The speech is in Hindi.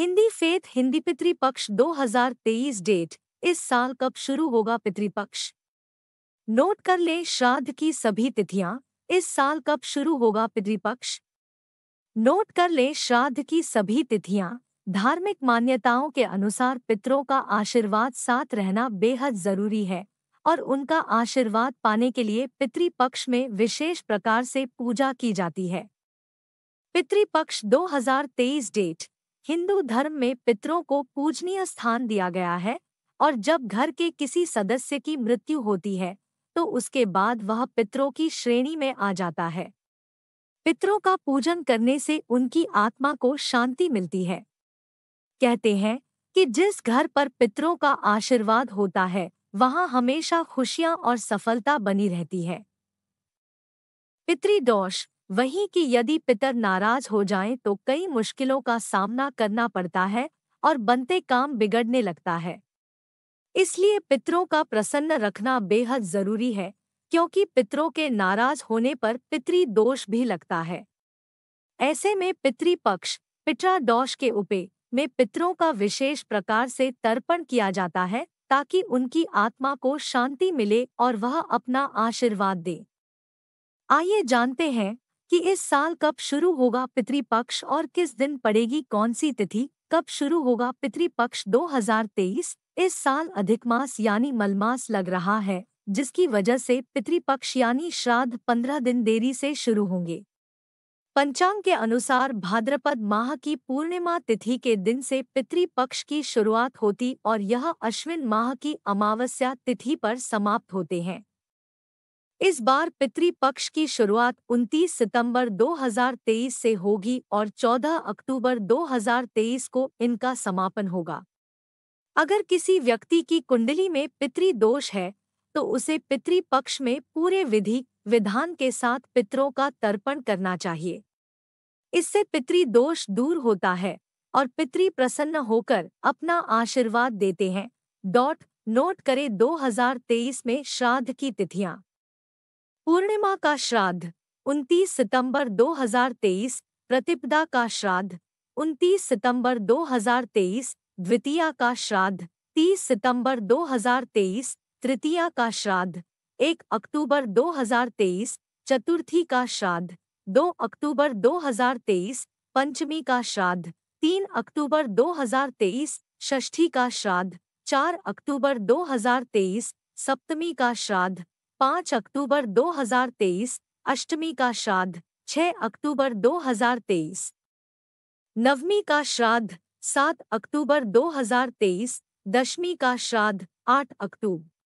हिंदी फेथ हिंदी पितृपक्ष 2023 डेट इस साल कब शुरू होगा पितृपक्ष नोट कर ले श्राद्ध की सभी तिथियां इस साल कब शुरू होगा पितृपक्ष नोट कर ले श्राद्ध की सभी तिथियां धार्मिक मान्यताओं के अनुसार पितरों का आशीर्वाद साथ रहना बेहद जरूरी है और उनका आशीर्वाद पाने के लिए पितृपक्ष में विशेष प्रकार से पूजा की जाती है पितृपक्ष 2023 डेट हिंदू धर्म में पितरों को पूजनीय स्थान दिया गया है और जब घर के किसी सदस्य की मृत्यु होती है तो उसके बाद वह पितरों की श्रेणी में आ जाता है पितरों का पूजन करने से उनकी आत्मा को शांति मिलती है कहते हैं कि जिस घर पर पितरों का आशीर्वाद होता है वहां हमेशा खुशियां और सफलता बनी रहती है पितृदोष वहीं कि यदि पितर नाराज हो जाएं तो कई मुश्किलों का सामना करना पड़ता है और बनते काम बिगड़ने लगता है इसलिए पितरों का प्रसन्न रखना बेहद जरूरी है क्योंकि पितरों के नाराज होने पर पितरी दोष भी लगता है ऐसे में पितृपक्ष पिटरा दोष के उपे में पितरों का विशेष प्रकार से तर्पण किया जाता है ताकि उनकी आत्मा को शांति मिले और वह अपना आशीर्वाद दे आइए जानते हैं कि इस साल कब शुरू होगा पितृपक्ष और किस दिन पड़ेगी कौन सी तिथि कब शुरू होगा पितृपक्ष 2023 इस साल अधिक मास यानी मलमास लग रहा है जिसकी वजह से पितृपक्ष यानी श्राद्ध पंद्रह दिन देरी से शुरू होंगे पंचांग के अनुसार भाद्रपद माह की पूर्णिमा तिथि के दिन से पितृपक्ष की शुरुआत होती और यह अश्विन माह की अमावस्या तिथि पर समाप्त होते हैं इस बार पितृपक्ष की शुरुआत 29 सितंबर 2023 से होगी और 14 अक्टूबर 2023 को इनका समापन होगा अगर किसी व्यक्ति की कुंडली में पितृ दोष है तो उसे पितृपक्ष में पूरे विधि विधान के साथ पितरों का तर्पण करना चाहिए इससे पितृ दोष दूर होता है और पितृ प्रसन्न होकर अपना आशीर्वाद देते हैं डॉट नोट करें 2023 में श्राद्ध की तिथियां पूर्णिमा का श्राद्ध 29 सितंबर 2023 प्रतिपदा का श्राद्ध 29 सितंबर 2023 द्वितीया का श्राद्ध 30 सितंबर 2023 तृतीया का श्राद्ध 1 अक्टूबर 2023 चतुर्थी का श्राद्ध 2 अक्टूबर 2023 पंचमी का श्राद्ध 3 अक्टूबर 2023 षष्ठी का श्राद्ध 4 अक्टूबर 2023 सप्तमी का श्राद्ध पाँच अक्टूबर 2023 अष्टमी का श्राद्ध छह अक्टूबर 2023 नवमी का श्राद्ध सात अक्टूबर 2023 दशमी का श्राद्ध आठ अक्टूबर